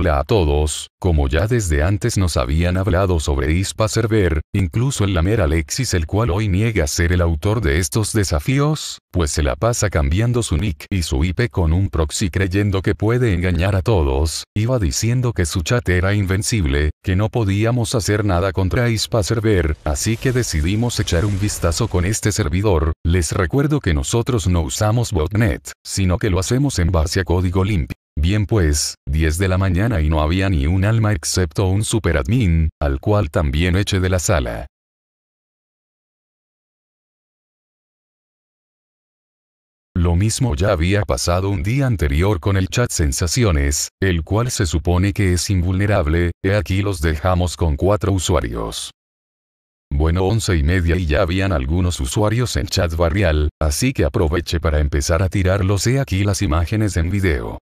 Hola a todos, como ya desde antes nos habían hablado sobre Ispa Server, incluso el lamer Alexis el cual hoy niega ser el autor de estos desafíos, pues se la pasa cambiando su nick y su IP con un proxy creyendo que puede engañar a todos, iba diciendo que su chat era invencible, que no podíamos hacer nada contra Ispa Server, así que decidimos echar un vistazo con este servidor, les recuerdo que nosotros no usamos botnet, sino que lo hacemos en base a código limpio. Bien pues, 10 de la mañana y no había ni un alma excepto un superadmin, al cual también eché de la sala. Lo mismo ya había pasado un día anterior con el chat sensaciones, el cual se supone que es invulnerable, he aquí los dejamos con cuatro usuarios. Bueno, once y media y ya habían algunos usuarios en chat barrial, así que aproveche para empezar a tirarlos he aquí las imágenes en video.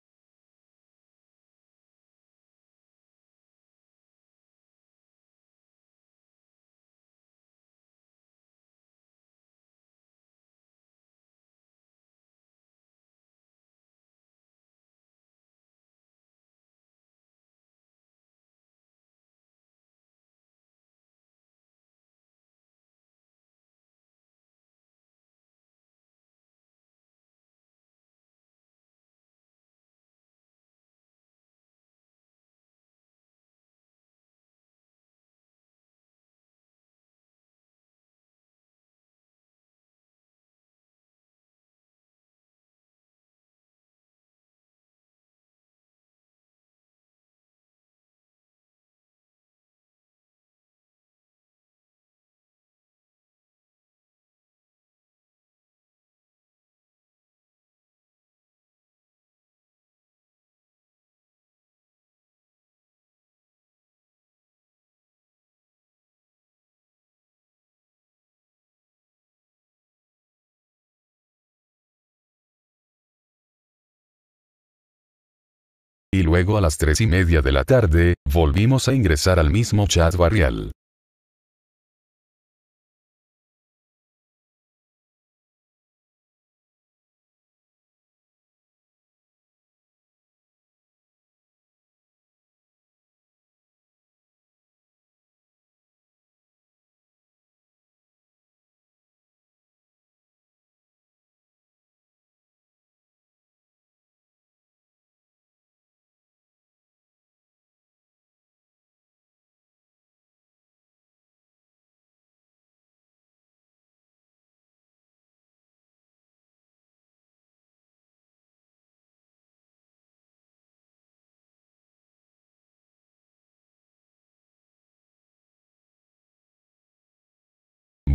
luego a las tres y media de la tarde, volvimos a ingresar al mismo chat barrial.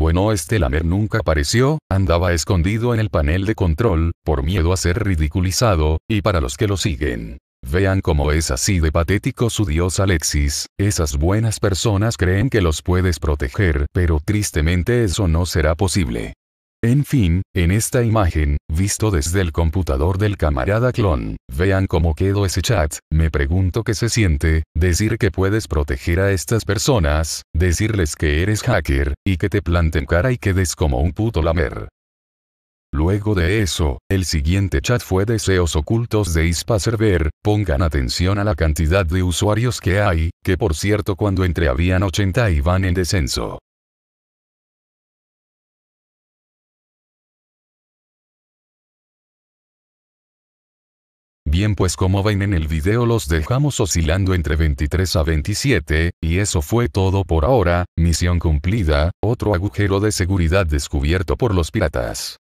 Bueno, este Lamer nunca apareció, andaba escondido en el panel de control, por miedo a ser ridiculizado, y para los que lo siguen. Vean cómo es así de patético su dios Alexis, esas buenas personas creen que los puedes proteger, pero tristemente eso no será posible. En fin, en esta imagen, visto desde el computador del camarada clon, vean cómo quedó ese chat, me pregunto qué se siente, decir que puedes proteger a estas personas, decirles que eres hacker, y que te planten cara y quedes como un puto lamer. Luego de eso, el siguiente chat fue deseos ocultos de ISPA Server, pongan atención a la cantidad de usuarios que hay, que por cierto cuando entre habían 80 y van en descenso. Bien pues como ven en el video los dejamos oscilando entre 23 a 27, y eso fue todo por ahora, misión cumplida, otro agujero de seguridad descubierto por los piratas.